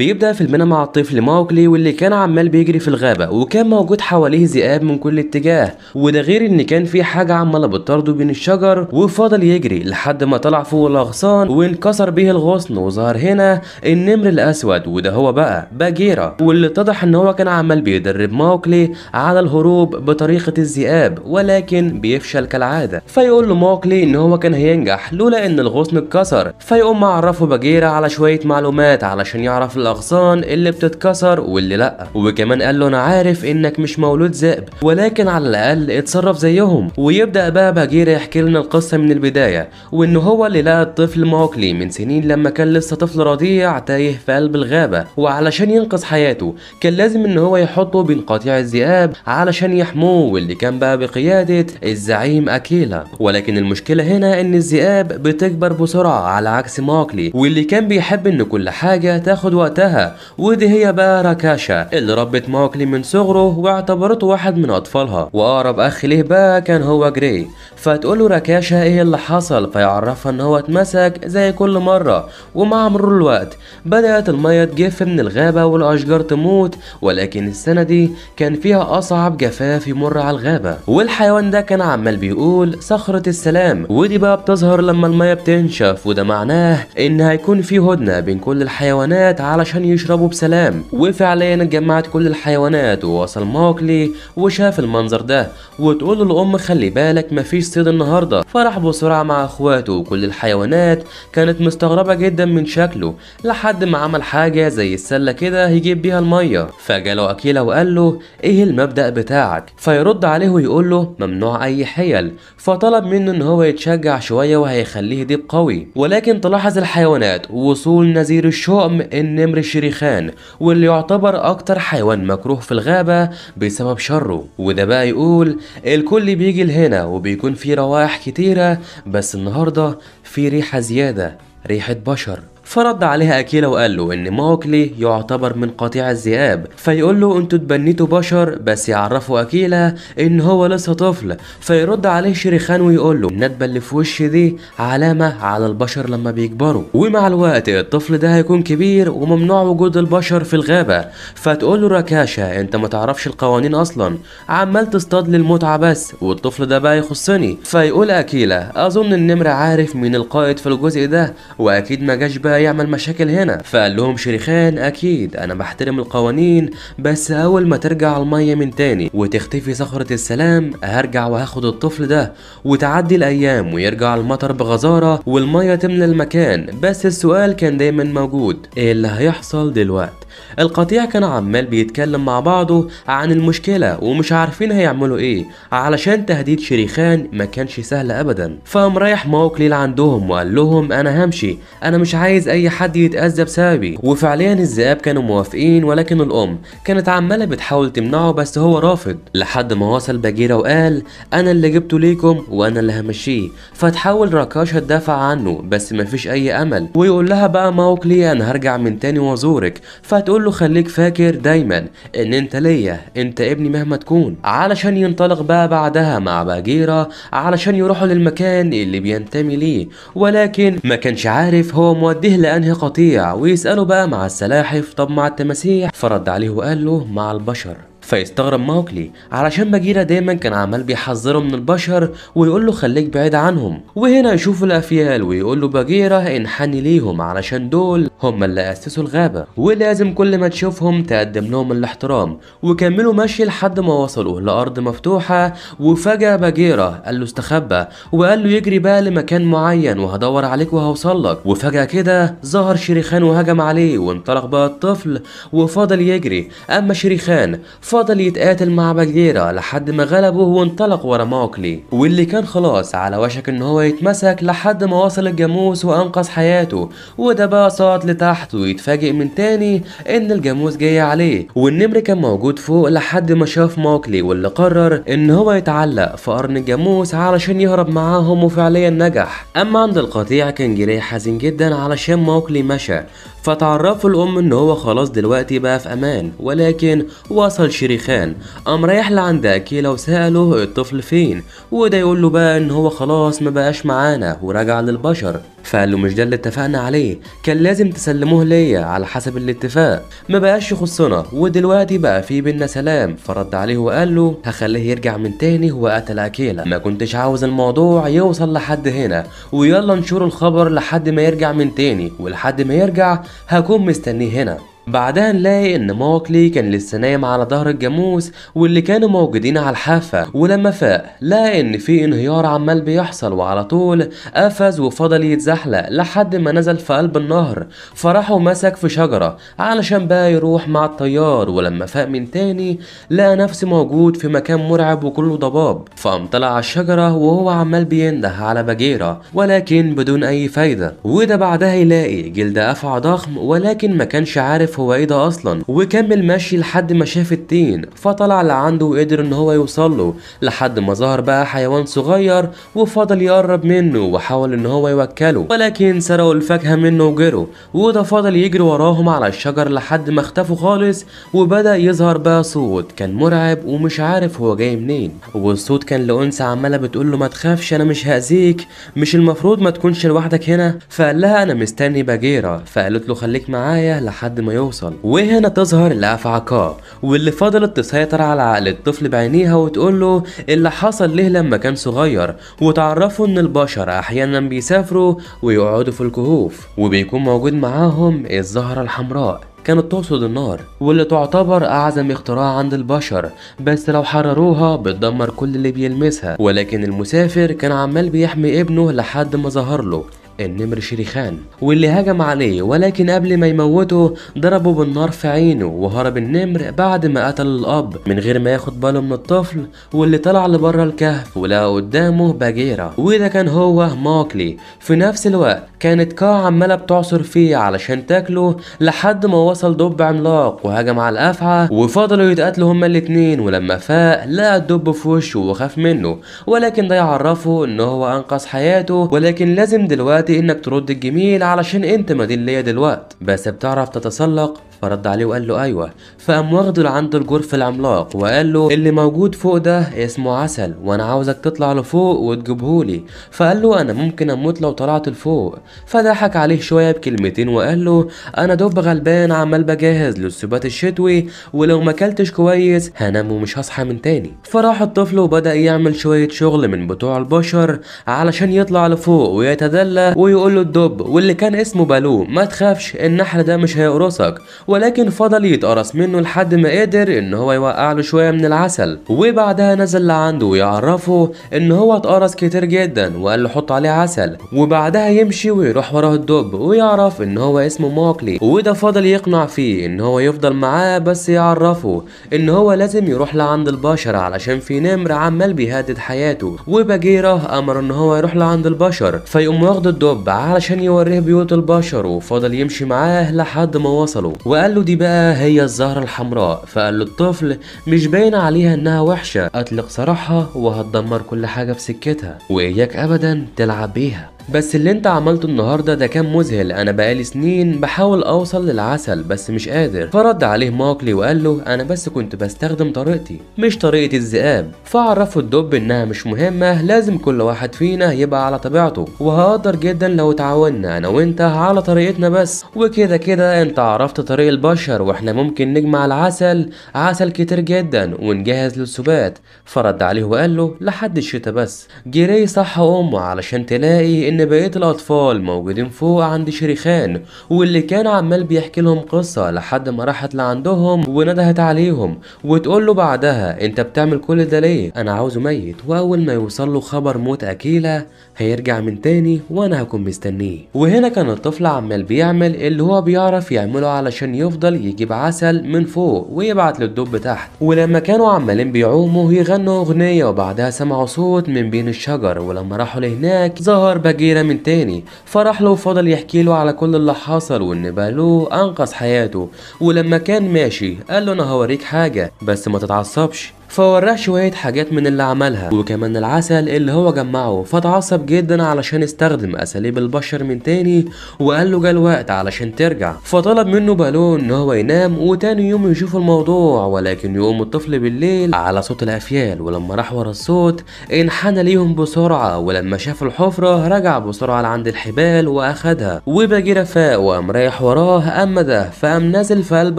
بيبدأ في البناء مع الطفل ماوكلي واللي كان عمال بيجري في الغابة وكان موجود حواليه ذئاب من كل اتجاه وده غير ان كان في حاجة عمالة بتطارده بين الشجر وفضل يجري لحد ما طلع فوق الأغصان وانكسر بيه الغصن وظهر هنا النمر الأسود وده هو بقى باجيرا واللي اتضح ان هو كان عمال بيدرب ماوكلي على الهروب بطريقة الذئاب ولكن بيفشل كالعادة فيقول له ماوكلي ان هو كان هينجح لولا ان الغصن اتكسر فيقوم معرفه باجيرا على شوية معلومات علشان يعرف الأغصان الاغصان اللي بتتكسر واللي لا وكمان قال له انا عارف انك مش مولود ذئب ولكن على الاقل اتصرف زيهم ويبدا بقى باجير يحكي لنا القصه من البدايه وان هو اللي لقى الطفل ماوكلي من سنين لما كان لسه طفل رضيع تايه في قلب الغابه وعلشان ينقذ حياته كان لازم ان هو يحطه بين قطيع الذئاب علشان يحموه واللي كان بقى بقياده الزعيم اكيلا ولكن المشكله هنا ان الذئاب بتكبر بسرعه على عكس ماوكلي واللي كان بيحب ان كل حاجه تاخد وقت وقتها ودي هي بقى راكاشا اللي ربت موكلي من صغره واعتبرته واحد من أطفالها وأقرب أخ ليه بقى كان هو جري له راكاشا إيه اللي حصل فيعرفها إن هو اتمسك زي كل مرة ومع مرور الوقت بدأت المية تجف من الغابة والأشجار تموت ولكن السنة دي كان فيها أصعب جفاف يمر على الغابة والحيوان ده كان عمال بيقول صخرة السلام ودي بقى بتظهر لما المية بتنشف وده معناه إن هيكون في هدنة بين كل الحيوانات على علشان يشربوا بسلام وفعليا اتجمعت كل الحيوانات ووصل موكلي وشاف المنظر ده وتقول الأم خلي بالك مفيش صيد النهاردة فراح بسرعة مع اخواته وكل الحيوانات كانت مستغربة جدا من شكله لحد ما عمل حاجة زي السلة كده يجيب بيها المية فجاله أكيلا وقال له ايه المبدأ بتاعك فيرد عليه ويقول له ممنوع أي حيل فطلب منه ان هو يتشجع شوية وهيخليه ديب قوي ولكن تلاحظ الحيوانات وصول نذير الشؤم ان نمر الشريخان واللي يعتبر أكتر حيوان مكروه في الغابة بسبب شره وده بقى يقول الكل بيجي لهنا وبيكون فيه روايح كتيرة بس النهاردة في ريحة زيادة ريحة بشر فرد عليها أكيلا وقال له إن ماوكلي يعتبر من قطيع الذئاب فيقول له أنتوا تبنيتوا بشر بس يعرفوا أكيلا إن هو لسه طفل فيرد عليه شريخان ويقول له الندبة اللي في وشي دي علامة على البشر لما بيكبروا ومع الوقت الطفل ده هيكون كبير وممنوع وجود البشر في الغابة فتقول له ركاشة أنت ما تعرفش القوانين أصلا عمال تصطاد للمتعة بس والطفل ده بقى يخصني فيقول أكيلا أظن النمر عارف مين القائد في الجزء ده وأكيد ما جاش بقى يعمل مشاكل هنا فقال لهم شريخان اكيد انا بحترم القوانين بس اول ما ترجع المية من تاني وتختفي صخرة السلام هرجع وهاخد الطفل ده وتعدي الايام ويرجع المطر بغزارة والمية تملى المكان بس السؤال كان دايما موجود ايه اللي هيحصل دلوقتي القطيع كان عمال بيتكلم مع بعضه عن المشكلة ومش عارفين هيعملوا ايه علشان تهديد شريخان ما كانش سهل ابدا فقام رايح موكليل عندهم وقال لهم انا همشي انا مش عايز اي حد يتاذى بسببي وفعليا الذئاب كانوا موافقين ولكن الام كانت عماله بتحاول تمنعه بس هو رافض لحد ما وصل باجيرا وقال انا اللي جبته ليكم وانا اللي همشيه فتحاول راكاش تدافع عنه بس مفيش اي امل ويقول لها بقى ماوكلي انا هرجع من تاني وازورك فتقول له خليك فاكر دايما ان انت ليا انت ابني مهما تكون علشان ينطلق بقى بعدها مع باجيرا علشان يروحوا للمكان اللي بينتمي ليه ولكن ما كانش عارف هو موديه إلا أنهي قطيع ويسأله بقى مع السلاحف طب مع التماسيح فرد عليه وقال له مع البشر فيستغرب ماوكلي علشان باجيرا دايما كان عمال بيحذره من البشر ويقول له خليك بعيد عنهم وهنا يشوف الافيال ويقول له باجيرا انحني ليهم علشان دول هم اللي اسسوا الغابه ولازم كل ما تشوفهم تقدم لهم الاحترام وكملوا مشي لحد ما وصلوا لارض مفتوحه وفجاه باجيرا قال له استخبى وقال له يجري بقى لمكان معين وهدور عليك وهوصل لك وفجاه كده ظهر شريخان وهجم عليه وانطلق بقى الطفل وفضل يجري اما شريخان فضل فضل يتقاتل مع باجيرا لحد ما غلبه وانطلق ورا ماوكلي واللي كان خلاص على وشك ان هو يتمسك لحد ما وصل الجاموس وانقذ حياته وده بقى صعد لتحت ويتفاجئ من تاني ان الجاموس جاي عليه والنمر كان موجود فوق لحد ما شاف ماوكلي واللي قرر ان هو يتعلق في قرن الجاموس علشان يهرب معاهم وفعليا نجح اما عند القطيع كان جري حزين جدا علشان ماوكلي مشى فتعرفه الأم إن هو خلاص دلوقتي بقى في أمان ولكن وصل شريخان قام رايح لعند أكيلا وسأله الطفل فين وده يقول له بقى إن هو خلاص مبقاش معانا ورجع للبشر فقال له مش ده اللي اتفقنا عليه كان لازم تسلموه ليا على حسب الاتفاق ما بقاش يخصنا ودلوقتي بقى في بينا سلام فرد عليه وقال له هخليه يرجع من تاني وقتل اكيلا ما كنتش عاوز الموضوع يوصل لحد هنا ويلا نشور الخبر لحد ما يرجع من تاني ولحد ما يرجع هكون مستنيه هنا بعدها نلاقي ان موكلي كان لسه نايم على ظهر الجاموس واللي كانوا موجودين على الحافة ولما فاق لقى ان في انهيار عمال بيحصل وعلى طول قفز وفضل يتزحلق لحد ما نزل في قلب النهر فراح ومسك في شجرة علشان بقى يروح مع الطيار ولما فاق من تاني لقى نفسه موجود في مكان مرعب وكله ضباب فقام طلع على الشجرة وهو عمال بينده على بجيرة ولكن بدون اي فايدة وده بعدها يلاقي جلد قفع ضخم ولكن ما كانش عارف فوائدها اصلا وكمل ماشي لحد ما شاف التين فطلع لعنده وقدر ان هو يوصل له لحد ما ظهر بقى حيوان صغير وفضل يقرب منه وحاول ان هو يوكله ولكن سرقوا الفاكهه منه وجروا وده فضل يجري وراهم على الشجر لحد ما اختفوا خالص وبدا يظهر بقى صوت كان مرعب ومش عارف هو جاي منين والصوت كان لانثى عماله بتقول له ما تخافش انا مش هاذيك مش المفروض ما تكونش لوحدك هنا فقال لها انا مستني باجيره فقالت له خليك معايا لحد ما يوصل توصل وهنا تظهر لاف عقاب واللي فضلت تسيطر على عقل الطفل بعينيها وتقول له اللي حصل ليه لما كان صغير وتعرفه ان البشر احيانا بيسافروا ويقعدوا في الكهوف وبيكون موجود معاهم الزهرة الحمراء كانت تقصد النار واللي تعتبر أعظم اختراع عند البشر بس لو حرروها بتدمر كل اللي بيلمسها ولكن المسافر كان عمال بيحمي ابنه لحد ما ظهر له النمر شريخان واللي هجم عليه ولكن قبل ما يموته ضربه بالنار في عينه وهرب النمر بعد ما قتل الأب من غير ما ياخد باله من الطفل واللي طلع لبره الكهف ولقى قدامه باجيرا وده كان هو ماكلي في نفس الوقت كانت كا عمالة بتعصر فيه علشان تاكله لحد ما وصل دب عملاق وهجم على الأفعى وفضلوا يتقاتلوا هما الاتنين ولما فاق لقى الدب في وشه وخاف منه ولكن ده يعرفه ان هو انقذ حياته ولكن لازم دلوقتي دلوقتي انك ترد الجميل علشان انت مدين ليا دلوقت بس بتعرف تتسلق فرد عليه وقال له ايوه فقام واخده لعند الجرف العملاق وقال له اللي موجود فوق ده اسمه عسل وانا عاوزك تطلع لفوق وتجيبهولي فقال له انا ممكن اموت لو طلعت لفوق فضحك عليه شويه بكلمتين وقال له انا دب غلبان عمال بجهز للسبات الشتوي ولو ما اكلتش كويس هنام ومش هصحى من تاني فراح الطفل وبدا يعمل شويه شغل من بتوع البشر علشان يطلع لفوق ويتدلى ويقول له الدب واللي كان اسمه بالو ما تخافش النحل ده مش هيقرصك ولكن فضل يتقرص منه لحد ما قدر ان هو يوقع له شويه من العسل وبعدها نزل لعنده ويعرفه ان هو اتقرص كتير جدا وقال له حط عليه عسل وبعدها يمشي ويروح وراه الدب ويعرف ان هو اسمه موكلي وده فضل يقنع فيه ان هو يفضل معاه بس يعرفه ان هو لازم يروح لعند البشر علشان في نمر عمال بيهدد حياته وبجيره امر ان هو يروح لعند البشر فيقوم واخد الدب علشان يوريه بيوت البشر وفضل يمشي معاه لحد ما وصلوا وقال له دي بقى هي الزهرة الحمراء فقال له الطفل مش باين عليها انها وحشة اطلق سراحها وهتدمر كل حاجة في سكتها واياك ابدا تلعب بيها بس اللي انت عملته النهارده ده كان مذهل انا بقالي سنين بحاول اوصل للعسل بس مش قادر فرد عليه ماكلي وقال له انا بس كنت بستخدم طريقتي مش طريقه الذئاب فعرفه الدب انها مش مهمه لازم كل واحد فينا يبقى على طبيعته وهقدر جدا لو تعاوننا انا وانت على طريقتنا بس وكده كده انت عرفت طريق البشر واحنا ممكن نجمع العسل عسل كتير جدا ونجهز للسبات فرد عليه وقال له لحد الشتاء بس جري صح امه علشان تلاقي ان ان بقية الاطفال موجودين فوق عند شريخان واللي كان عمال بيحكي لهم قصة لحد ما راحت لعندهم وندهت عليهم وتقول له بعدها انت بتعمل كل ده ليه انا عاوزه ميت واول ما يوصل له خبر موت اكيلا هيرجع من تاني وانا هكون مستنيه وهنا كان الطفل عمال بيعمل اللي هو بيعرف يعمله علشان يفضل يجيب عسل من فوق ويبعت للدب تحت ولما كانوا عمالين بيعوموا يغنوا اغنية وبعدها سمعوا صوت من بين الشجر ولما راحوا لهناك ظهر بقية كبيرة من تاني فرح له وفضل يحكي له على كل اللي حصل وان بالو انقذ حياته ولما كان ماشي قال له انا هوريك حاجة بس ما تتعصبش فوراه شوية حاجات من اللي عملها وكمان العسل اللي هو جمعه فاتعصب جدا علشان استخدم أساليب البشر من تاني وقال له جه الوقت علشان ترجع فطلب منه بالون إن هو ينام وتاني يوم يشوف الموضوع ولكن يقوم الطفل بالليل على صوت الأفيال ولما راح ورا الصوت انحنى ليهم بسرعة ولما شاف الحفرة رجع بسرعة لعند الحبال وأخدها وباجي رفاق وقام رايح وراه أما ده فقام نازل في قلب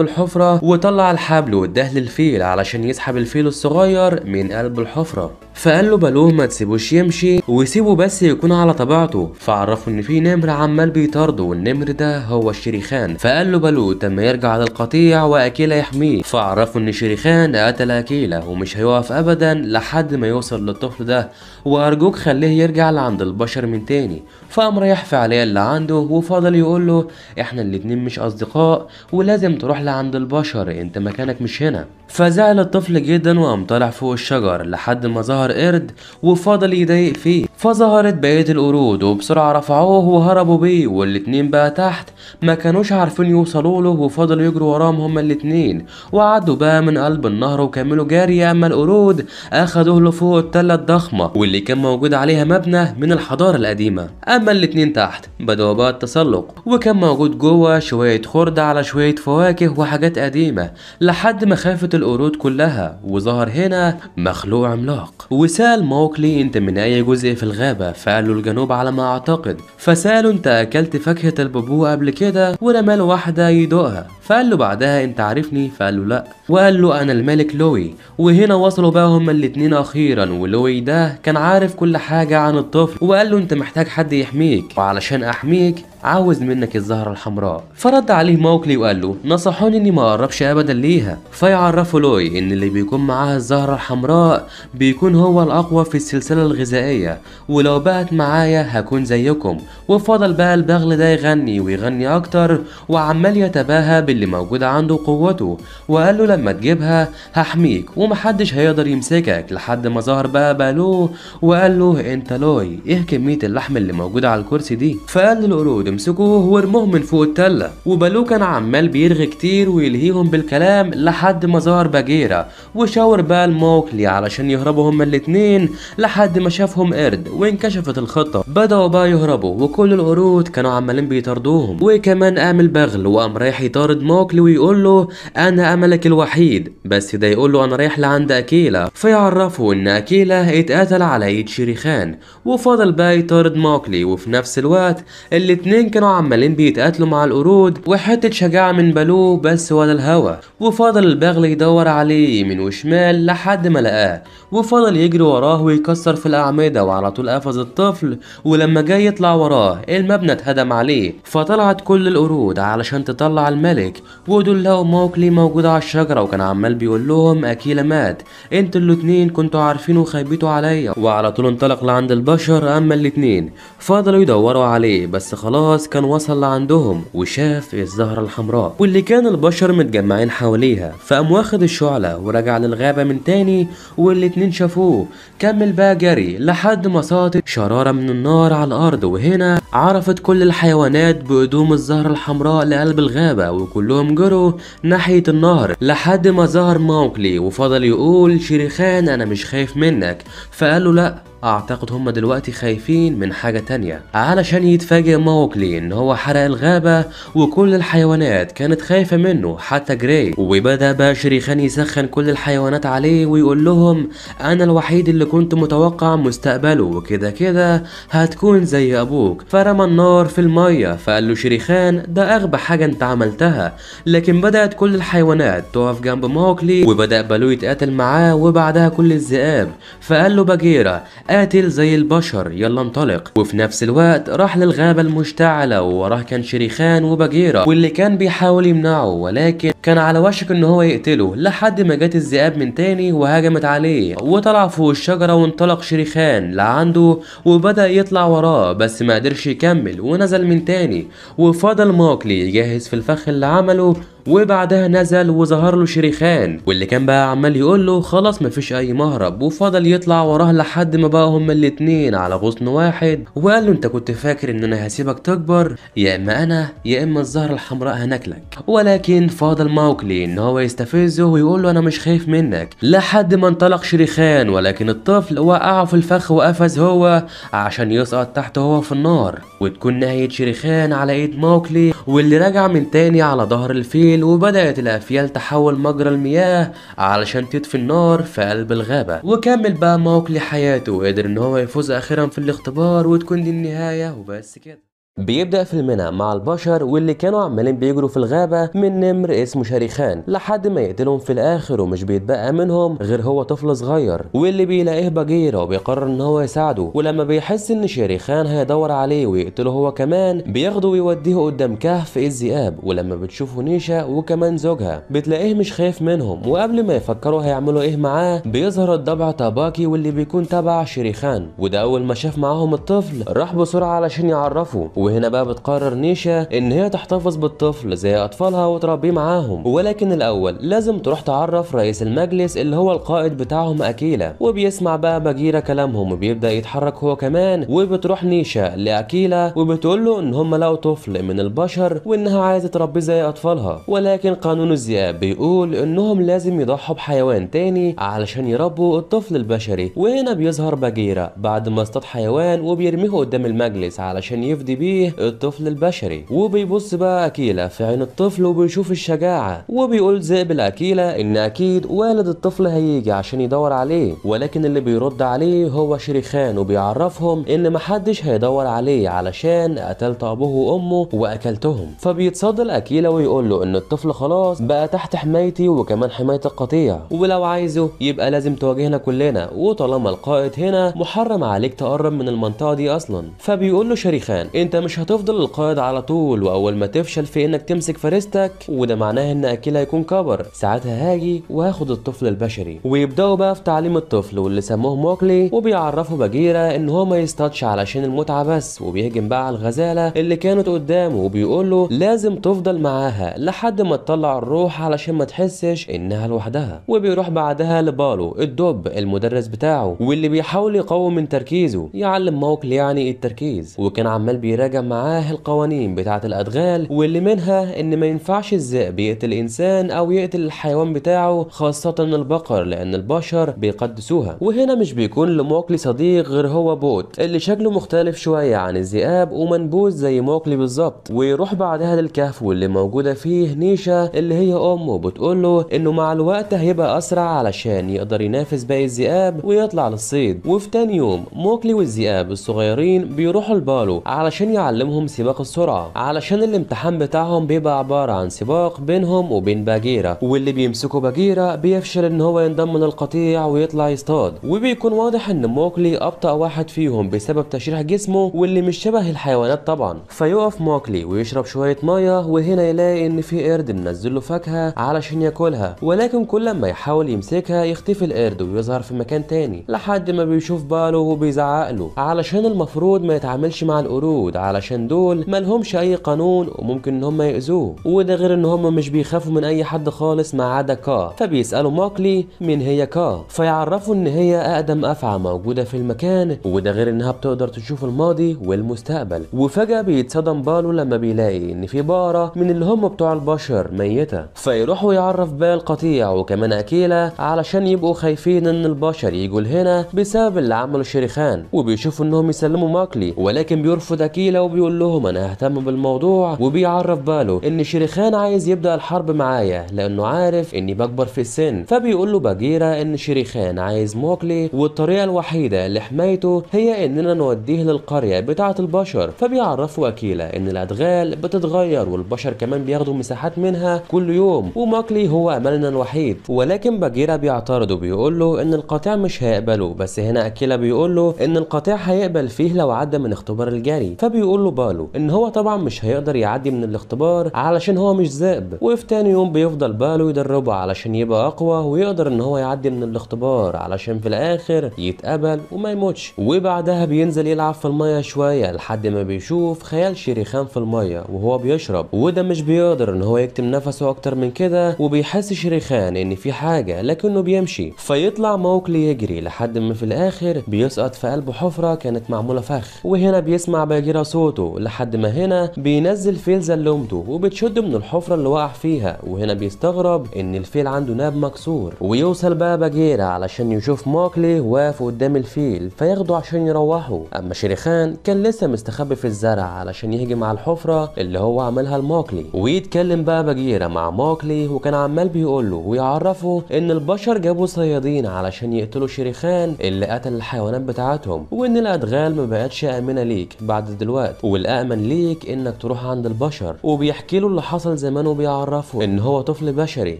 الحفرة وطلع الحبل واداه للفيل علشان يسحب الفيل الصغير الصغير من قلب الحفرة فقال له بالوه ما تسيبوش يمشي وسيبه بس يكون على طبيعته فعرفه ان في نمر عمال بيطارده والنمر ده هو الشريخان فقال له بالوه تم يرجع للقطيع واكيلا يحميه فعرفه ان شريخان قتل اكيلا ومش هيقف ابدا لحد ما يوصل للطفل ده وارجوك خليه يرجع لعند البشر من تاني فقام رايح في عليا اللي عنده وفضل يقول له احنا الاتنين مش اصدقاء ولازم تروح لعند البشر انت مكانك مش هنا فزعل الطفل جدا وقام طالع فوق الشجر لحد ما ظهر ظهر قرد وفضل يضايق فيه فظهرت بقية القرود وبسرعة رفعوه وهربوا بيه والاتنين بقى تحت ما كانوش عارفين يوصلوا له وفضلوا يجروا وراهم هما الاتنين وعدوا بقى من قلب النهر وكملوا جاري اما القرود اخدوه لفوق التلة الضخمة واللي كان موجود عليها مبنى من الحضارة القديمة اما الاتنين تحت بدأوا بقى التسلق وكان موجود جوه شوية خردة على شوية فواكه وحاجات قديمة لحد ما خافت القرود كلها وظهر هنا مخلوق عملاق وسال موكلي انت من اي جزء في الغابة فقال له الجنوب على ما اعتقد فساله انت اكلت فاكهة البابو قبل كده ورمال واحدة يدوقها فقال له بعدها انت عارفني فقال له لا وقال له انا الملك لوي وهنا وصلوا بقى هما الاتنين اخيرا ولوي ده كان عارف كل حاجة عن الطفل وقال له انت محتاج حد يحميك وعلشان احميك عاوز منك الزهرة الحمراء فرد عليه موكلي وقال له نصحوني اني ما اقربش ابدا ليها فيعرفوا لوي ان اللي بيكون معاها الزهرة الحمراء بيكون هو الاقوى في السلسلة الغذائية ولو بقت معايا هكون زيكم وفضل بقى البغل ده يغني ويغني اكتر وعمال يتباهى باللي موجود عنده قوته وقال له لما تجيبها هحميك ومحدش هيقدر يمسكك لحد ما ظهر بقى بالو وقال له انت لوي ايه كمية اللحم اللي موجودة على الكرسي دي فقال للقرود بيمسكه هو رموه من فوق التله وبالو كان عمال بيرغي كتير ويلهيهم بالكلام لحد ما ظهر باجيرا وشاور بقى موكلي علشان يهربوا هما الاتنين لحد ما شافهم قرد وانكشفت الخطه بداوا بقى يهربوا وكل القرود كانوا عمالين بيطاردوهم وكمان قام البغل وقام رايح يطارد موكلي ويقول له انا املك الوحيد بس ده يقول له انا رايح لعند اكيلا فيعرفه ان اكيلا اتقتل على ايد شريخان وفضل بقى يطارد موكلي وفي نفس الوقت الاتنين الاثنين كانوا عمالين بيتقاتلوا مع القرود وحتة شجاعة من بالوه بس ولا الهوا وفضل البغل يدور عليه يمين وشمال لحد ما لقاه وفضل يجري وراه ويكسر في الأعمدة وعلى طول قفز الطفل ولما جاي يطلع وراه المبنى اتهدم عليه فطلعت كل القرود علشان تطلع الملك ودول لقوا موكلي موجود على الشجرة وكان عمال بيقول لهم أكيلا مات انتوا الاتنين كنتوا عارفين وخيبتوا عليا وعلى طول انطلق لعند البشر أما الاتنين فضلوا يدوروا عليه بس خلاص الغاز كان وصل لعندهم وشاف الزهرة الحمراء واللي كان البشر متجمعين حواليها فقام واخد الشعلة ورجع للغابة من تاني والاتنين شافوه كمل بقى جري لحد ما ساطت شرارة من النار على الأرض وهنا عرفت كل الحيوانات بقدوم الزهرة الحمراء لقلب الغابة وكلهم جروا ناحية النهر لحد ما ظهر موكلي وفضل يقول شريخان أنا مش خايف منك فقال له لأ اعتقد هم دلوقتي خايفين من حاجة تانية علشان يتفاجئ موكلي ان هو حرق الغابة وكل الحيوانات كانت خايفة منه حتى جراي وبدأ بقى شريخان يسخن كل الحيوانات عليه ويقول لهم انا الوحيد اللي كنت متوقع مستقبله وكده كده هتكون زي ابوك فرمى النار في المية فقال له شريخان ده اغبى حاجة انت عملتها لكن بدأت كل الحيوانات تقف جنب موكلي وبدأ بالو يتقاتل معاه وبعدها كل الذئاب فقال له باجيرا قاتل زي البشر يلا انطلق وفي نفس الوقت راح للغابة المشتعلة ووراه كان شريخان وبجيرة واللي كان بيحاول يمنعه ولكن كان على وشك ان هو يقتله لحد ما جت الذئاب من تاني وهجمت عليه وطلع فوق الشجرة وانطلق شريخان لعنده وبدأ يطلع وراه بس ما قدرش يكمل ونزل من تاني وفضل ماكلي يجهز في الفخ اللي عمله وبعدها نزل وظهر له شريخان واللي كان بقى عمال يقول له خلاص مفيش اي مهرب وفضل يطلع وراه لحد ما بقى هما الاتنين على غصن واحد وقال له انت كنت فاكر ان انا هسيبك تكبر يا اما انا يا اما الزهره الحمراء هناكلك ولكن فضل ماوكلي ان هو يستفزه ويقول له انا مش خايف منك لحد ما انطلق شريخان ولكن الطفل وقعه في الفخ وقفز هو عشان يسقط تحت هو في النار وتكون نهايه شريخان على ايد ماوكلي واللي رجع من تاني على ظهر الفيل الليل وبدأت الأفيال تحول مجرى المياه علشان تطفي النار في قلب الغابة وكمل بقى موك لحياته وقدر إن هو يفوز أخيرا في الاختبار وتكون دي النهاية وبس كده بيبدأ فيلمنا مع البشر واللي كانوا عمالين بيجروا في الغابة من نمر اسمه شريخان لحد ما يقتلهم في الآخر ومش بيتبقى منهم غير هو طفل صغير واللي بيلاقيه بجيرة وبيقرر إن هو يساعده ولما بيحس إن شريخان هيدور عليه ويقتله هو كمان بياخده ويوديه قدام كهف الذئاب ولما بتشوفه نيشا وكمان زوجها بتلاقيه مش خايف منهم وقبل ما يفكروا هيعملوا إيه معاه بيظهر الضبع تاباكي واللي بيكون تبع شريخان وده أول ما شاف معاهم الطفل راح بسرعة علشان يعرفه وهنا بقى بتقرر نيشا ان هي تحتفظ بالطفل زي اطفالها وتربيه معاهم ولكن الاول لازم تروح تعرف رئيس المجلس اللي هو القائد بتاعهم اكيلا وبيسمع بقى باجيرا كلامهم وبيبدا يتحرك هو كمان وبتروح نيشا لاكيلا وبتقول له ان هم لقوا طفل من البشر وانها عايزه تربيه زي اطفالها ولكن قانون الذئاب بيقول انهم لازم يضحوا بحيوان تاني علشان يربوا الطفل البشري وهنا بيظهر باجيرا بعد ما اصطاد حيوان وبيرميه قدام المجلس علشان يفدي بيه فيه الطفل البشري وبيبص بقى أكيلا في عين الطفل وبيشوف الشجاعة وبيقول ذئب لأكيلا إن أكيد والد الطفل هيجي عشان يدور عليه ولكن اللي بيرد عليه هو شريخان وبيعرفهم إن محدش هيدور عليه علشان قتلت أبوه وأمه وأكلتهم فبيتصدى لأكيلا ويقول له إن الطفل خلاص بقى تحت حمايتي وكمان حماية القطيع ولو عايزه يبقى لازم تواجهنا كلنا وطالما القائد هنا محرم عليك تقرب من المنطقة دي أصلا فبيقول له شريخان أنت مش هتفضل القائد على طول واول ما تفشل في انك تمسك فريستك وده معناه ان اكيل هيكون كبر ساعتها هاجي وهاخد الطفل البشري ويبداوا بقى في تعليم الطفل واللي سموه موكلي وبيعرفوا باجيرا ان هو ما يصطادش علشان المتعة بس وبيهجم بقى على الغزالة اللي كانت قدامه وبيقول له لازم تفضل معاها لحد ما تطلع الروح علشان ما تحسش انها لوحدها وبيروح بعدها لبالو الدب المدرس بتاعه واللي بيحاول يقوي من تركيزه يعلم موكلي يعني إيه التركيز وكان عمال بيراجع حاجة معاه القوانين بتاعة الأدغال واللي منها إن ما ينفعش الذئب يقتل إنسان أو يقتل الحيوان بتاعه خاصة البقر لأن البشر بيقدسوها وهنا مش بيكون لموكلي صديق غير هو بوت اللي شكله مختلف شوية عن الذئاب ومنبوذ زي موكلي بالظبط ويروح بعدها للكهف واللي موجودة فيه نيشا اللي هي أمه بتقول له إنه مع الوقت هيبقى أسرع علشان يقدر ينافس باقي الذئاب ويطلع للصيد وفي تاني يوم موكلي والذئاب الصغيرين بيروحوا البالو علشان يعلمهم سباق السرعة علشان الامتحان بتاعهم بيبقى عبارة عن سباق بينهم وبين باجيرة واللي بيمسكوا باجيرة بيفشل ان هو ينضم للقطيع ويطلع يصطاد وبيكون واضح ان موكلي ابطأ واحد فيهم بسبب تشريح جسمه واللي مش شبه الحيوانات طبعا فيقف موكلي ويشرب شوية مية وهنا يلاقي ان في قرد منزل له فاكهة علشان ياكلها ولكن كل ما يحاول يمسكها يختفي القرد ويظهر في مكان تاني لحد ما بيشوف باله وبيزعق له علشان المفروض ما يتعاملش مع القرود علشان دول مالهمش اي قانون وممكن ان هم يأذوه وده غير ان هم مش بيخافوا من اي حد خالص ما عدا كا فبيسألوا ماكلي مين هي كا فيعرفوا ان هي اقدم افعى موجودة في المكان وده غير انها بتقدر تشوف الماضي والمستقبل وفجأة بيتصدم باله لما بيلاقي ان في بقرة من اللي هم بتوع البشر ميتة فيروحوا يعرف بال قطيع وكمان اكيلة علشان يبقوا خايفين ان البشر يجوا لهنا بسبب اللي عمله شريخان وبيشوفوا انهم يسلموا ماكلي ولكن بيرفض اكيلة وبيقول لهم انا ههتم بالموضوع وبيعرف باله ان شيريخان عايز يبدا الحرب معايا لانه عارف اني بكبر في السن فبيقول له باجيرا ان شيريخان عايز موكلي والطريقه الوحيده لحمايته هي اننا نوديه للقريه بتاعه البشر فبيعرفوا اكيلا ان الادغال بتتغير والبشر كمان بياخدوا مساحات منها كل يوم وموكلي هو املنا الوحيد ولكن باجيرا بيعترض وبيقول له ان القطيع مش هيقبله بس هنا اكيلا بيقول له ان القطيع هيقبل فيه لو عدى من اختبار الجري فبي بيقول له باله ان هو طبعا مش هيقدر يعدي من الاختبار علشان هو مش ذئب وفي تاني يوم بيفضل باله يدربه علشان يبقى اقوى ويقدر ان هو يعدي من الاختبار علشان في الاخر يتقبل وما يموتش وبعدها بينزل يلعب في الميه شويه لحد ما بيشوف خيال شريخان في الميه وهو بيشرب وده مش بيقدر ان هو يكتم نفسه اكتر من كده وبيحس شريخان ان في حاجه لكنه بيمشي فيطلع موكلي يجري لحد ما في الاخر بيسقط في قلبه حفره كانت معموله فخ وهنا بيسمع باجيرا صوته لحد ما هنا بينزل فيل زلمته وبتشده من الحفرة اللي وقع فيها وهنا بيستغرب ان الفيل عنده ناب مكسور ويوصل بقى باجيرا علشان يشوف ماكلي واقف قدام الفيل فياخده عشان يروحه اما شريخان كان لسه مستخبي في الزرع علشان يهجم على الحفرة اللي هو عملها لموكلي ويتكلم بقى باجيرا مع ماكلي وكان عمال بيقول له ويعرفه ان البشر جابوا صيادين علشان يقتلوا شريخان اللي قتل الحيوانات بتاعتهم وان الادغال مبقتش امنه ليك بعد دلوقتي الوقت والأأمن ليك إنك تروح عند البشر وبيحكي له اللي حصل زمان وبيعرفه إن هو طفل بشري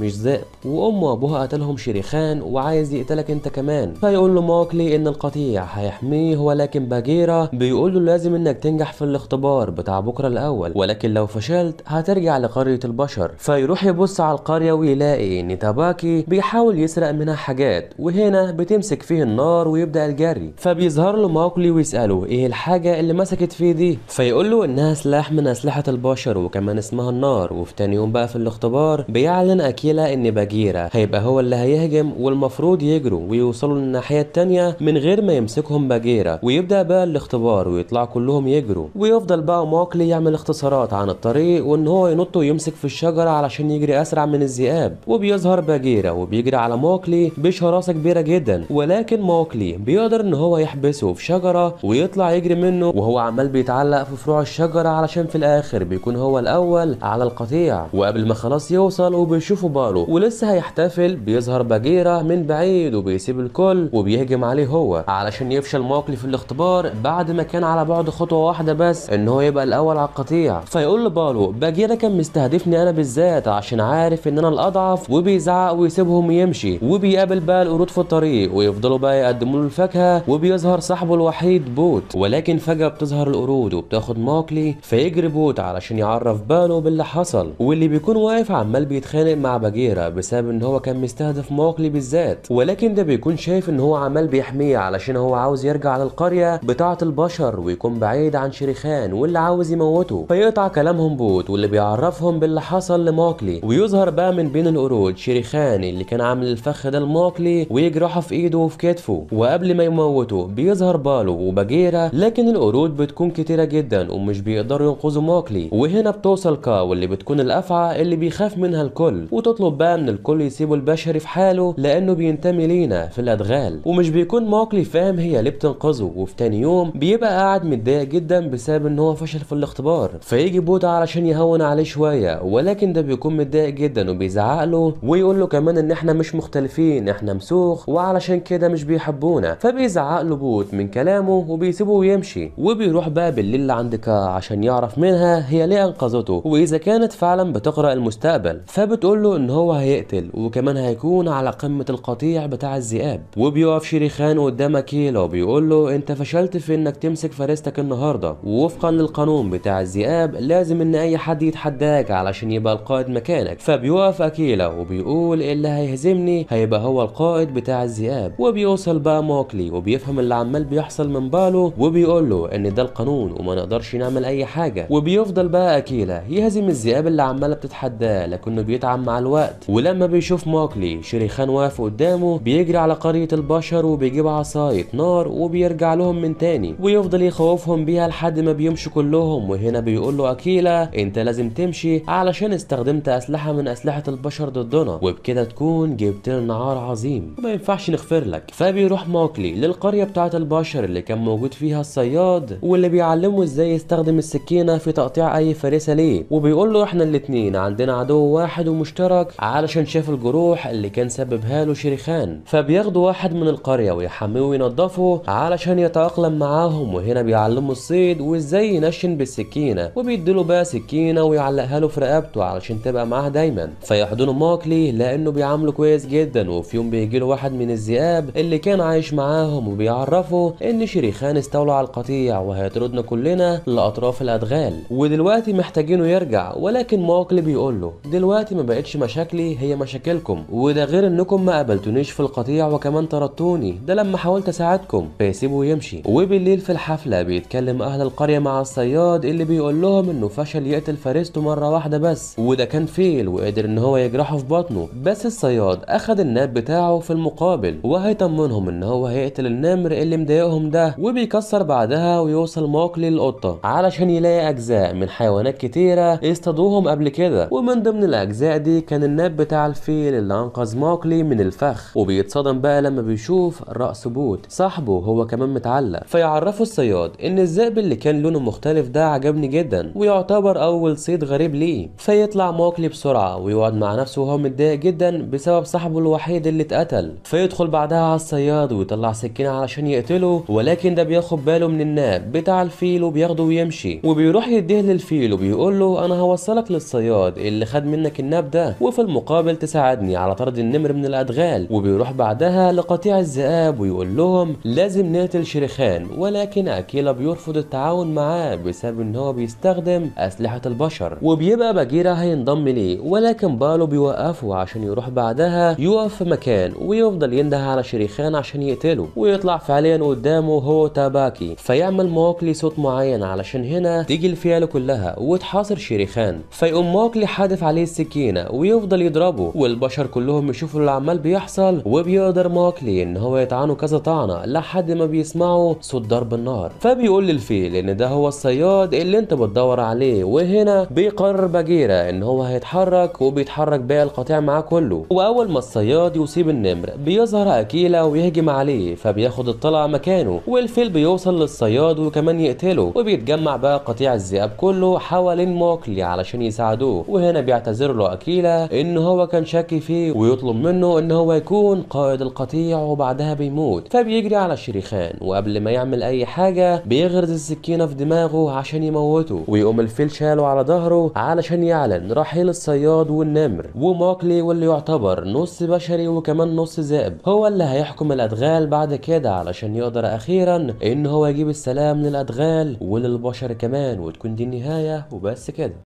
مش ذئب وأمه وأبوها قتلهم شريخان وعايز يقتلك أنت كمان فيقول له موكلي إن القطيع هيحميه ولكن باجيرا بيقول له لازم إنك تنجح في الاختبار بتاع بكرة الأول ولكن لو فشلت هترجع لقرية البشر فيروح يبص على القرية ويلاقي إن تاباكي بيحاول يسرق منها حاجات وهنا بتمسك فيه النار ويبدأ الجري فبيظهر له موكلي ويسأله إيه الحاجة اللي مسكت فيه دي دي فيقول له انها سلاح من اسلحه البشر وكمان اسمها النار وفي تاني يوم بقى في الاختبار بيعلن اكيلا ان باجيرا هيبقى هو اللي هيهجم والمفروض يجروا ويوصلوا للناحيه التانيه من غير ما يمسكهم باجيرا ويبدا بقى الاختبار ويطلع كلهم يجروا ويفضل بقى ماكلي يعمل اختصارات عن الطريق وان هو ينط ويمسك في الشجره علشان يجري اسرع من الذئاب وبيظهر باجيرا وبيجري على ماكلي بشراسه كبيره جدا ولكن ماكلي بيقدر ان هو يحبسه في شجره ويطلع يجري منه وهو عمال بيتعلم بيتعلق في فروع الشجرة علشان في الآخر بيكون هو الأول على القطيع وقبل ما خلاص يوصل وبيشوفوا بارو ولسه هيحتفل بيظهر باجيرة من بعيد وبيسيب الكل وبيهجم عليه هو علشان يفشل موكلي في الاختبار بعد ما كان على بعد خطوة واحدة بس إن هو يبقى الأول على القطيع فيقول لبارو باجيرة كان مستهدفني أنا بالذات عشان عارف إن أنا الأضعف وبيزعق ويسيبهم يمشي وبيقابل بقى القرود في الطريق ويفضلوا بقى يقدموا له الفاكهة وبيظهر صاحبه الوحيد بوت ولكن فجأة بتظهر القرود بوت وبتاخد ماكلي فيجري بوت علشان يعرف باله باللي حصل واللي بيكون واقف عمال بيتخانق مع باجيرا بسبب ان هو كان مستهدف ماكلي بالذات ولكن ده بيكون شايف ان هو عمال بيحميه علشان هو عاوز يرجع للقريه بتاعه البشر ويكون بعيد عن شريخان واللي عاوز يموته فيقطع كلامهم بوت واللي بيعرفهم باللي حصل لماكلي ويظهر بقى من بين القرود شريخان اللي كان عامل الفخ ده لماكلي ويجرحه في ايده وفي كتفه وقبل ما يموته بيظهر بالو وباجيرا لكن القرود بتكون كتير كتيرة جدا ومش بيقدروا ينقذوا موكلي وهنا بتوصل كا واللي بتكون الافعى اللي بيخاف منها الكل وتطلب بقى ان الكل يسيبوا البشري في حاله لانه بينتمي لينا في الادغال ومش بيكون موكلي فاهم هي ليه بتنقذه وفي تاني يوم بيبقى قاعد متضايق جدا بسبب ان هو فشل في الاختبار فيجي بوتا علشان يهون عليه شويه ولكن ده بيكون متضايق جدا وبيزعق له ويقول له كمان ان احنا مش مختلفين احنا مسوخ وعلشان كده مش بيحبونا فبيزعق له بوت من كلامه وبيسيبه ويمشي وبيروح بقى بالليل عندك عشان يعرف منها هي ليه انقذته واذا كانت فعلا بتقرا المستقبل فبتقول له ان هو هيقتل وكمان هيكون على قمه القطيع بتاع الذئاب وبيقف شريخان قدام اكيلا وبيقول له انت فشلت في انك تمسك فريستك النهارده ووفقا للقانون بتاع الذئاب لازم ان اي حد يتحداك علشان يبقى القائد مكانك فبيقف اكيلا وبيقول اللي هيهزمني هيبقى هو القائد بتاع الذئاب وبيوصل بقى موكلي وبيفهم اللي عمال بيحصل من باله وبيقول له ان ده القانون مجنون وما نقدرش نعمل اي حاجه وبيفضل بقى اكيلا يهزم الذئاب اللي عماله بتتحداه لكنه بيتعب مع الوقت ولما بيشوف موكلي شريخان واقف قدامه بيجري على قريه البشر وبيجيب عصايه نار وبيرجع لهم من تاني ويفضل يخوفهم بيها لحد ما بيمشوا كلهم وهنا بيقول له اكيلا انت لازم تمشي علشان استخدمت اسلحه من اسلحه البشر ضدنا وبكده تكون جبت لنا عار عظيم وما ينفعش نغفر لك فبيروح موكلي للقريه بتاعه البشر اللي كان موجود فيها الصياد واللي بيع بيعلمه ازاي يستخدم السكينة في تقطيع اي فريسة ليه وبيقول له احنا الاتنين عندنا عدو واحد ومشترك علشان شاف الجروح اللي كان سببها له شريخان فبياخدوا واحد من القرية ويحميه وينضفه علشان يتأقلم معاهم وهنا بيعلمه الصيد وازاي ينشن بالسكينة وبيديله بقى سكينة ويعلقها له في رقبته علشان تبقى معاه دايما فيحضنه ماكلي لانه بيعامله كويس جدا وفي يوم بيجيله واحد من الذئاب اللي كان عايش معاهم وبيعرفه ان شريخان استولوا على القطيع وهيطردنا كلنا لاطراف الادغال ودلوقتي محتاجينه يرجع ولكن مواقلي بيقول له دلوقتي ما بقتش مشاكلي هي مشاكلكم وده غير انكم ما قابلتونيش في القطيع وكمان طردتوني ده لما حاولت اساعدكم فيسيبه ويمشي وبالليل في الحفله بيتكلم اهل القريه مع الصياد اللي بيقول لهم انه فشل يقتل فريسته مره واحده بس وده كان فيل وقدر ان هو يجرحه في بطنه بس الصياد اخد الناب بتاعه في المقابل وهيطمنهم ان هو هيقتل النمر اللي مضايقهم ده وبيكسر بعدها ويوصل الشوق للقطة علشان يلاقي أجزاء من حيوانات كتيرة اصطادوهم قبل كده ومن ضمن الأجزاء دي كان الناب بتاع الفيل اللي أنقذ ماكلي من الفخ وبيتصدم بقى لما بيشوف رأس بوت صاحبه هو كمان متعلق فيعرفه الصياد إن الذئب اللي كان لونه مختلف ده عجبني جدا ويعتبر أول صيد غريب ليه فيطلع ماكلي بسرعة ويقعد مع نفسه وهو متضايق جدا بسبب صاحبه الوحيد اللي اتقتل فيدخل بعدها على الصياد ويطلع سكينة علشان يقتله ولكن ده بياخد باله من الناب بتاع الفيل الفيل وبياخده ويمشي وبيروح يديه للفيل وبيقول له انا هوصلك للصياد اللي خد منك الناب ده وفي المقابل تساعدني على طرد النمر من الادغال وبيروح بعدها لقطيع الذئاب ويقول لهم لازم نقتل شريخان ولكن اكيلا بيرفض التعاون معاه بسبب ان هو بيستخدم اسلحه البشر وبيبقى باجيرا هينضم ليه ولكن بالو بيوقفه عشان يروح بعدها يقف في مكان ويفضل ينده على شريخان عشان يقتله ويطلع فعليا قدامه هو تاباكي فيعمل مواكلي صوت بخط معين علشان هنا تيجي الفيله كلها وتحاصر شريخان فيقوم موكلي حادف عليه السكينه ويفضل يضربه والبشر كلهم يشوفوا اللي عمال بيحصل وبيقدر موكلي ان هو يطعنه كذا طعنه لحد ما بيسمعوا صوت ضرب النار فبيقول للفيل ان ده هو الصياد اللي انت بتدور عليه وهنا بيقرر باجيره ان هو هيتحرك وبيتحرك باقي القطيع معاه كله واول ما الصياد يصيب النمر بيظهر اكيلا ويهجم عليه فبياخد الطلعه مكانه والفيل بيوصل للصياد وكمان يقتل بيقتله وبيتجمع بقى قطيع الذئاب كله حوالين موكلي علشان يساعدوه وهنا بيعتذر له اكيلا ان هو كان شاكي فيه ويطلب منه ان هو يكون قائد القطيع وبعدها بيموت فبيجري على الشريخان وقبل ما يعمل اي حاجه بيغرز السكينه في دماغه عشان يموته ويقوم الفيل شاله على ظهره علشان يعلن رحيل الصياد والنمر وموكلي واللي يعتبر نص بشري وكمان نص ذئب هو اللي هيحكم الادغال بعد كده علشان يقدر اخيرا ان هو يجيب السلام للادغال للجمال وللبشر كمان وتكون دي النهاية وبس كده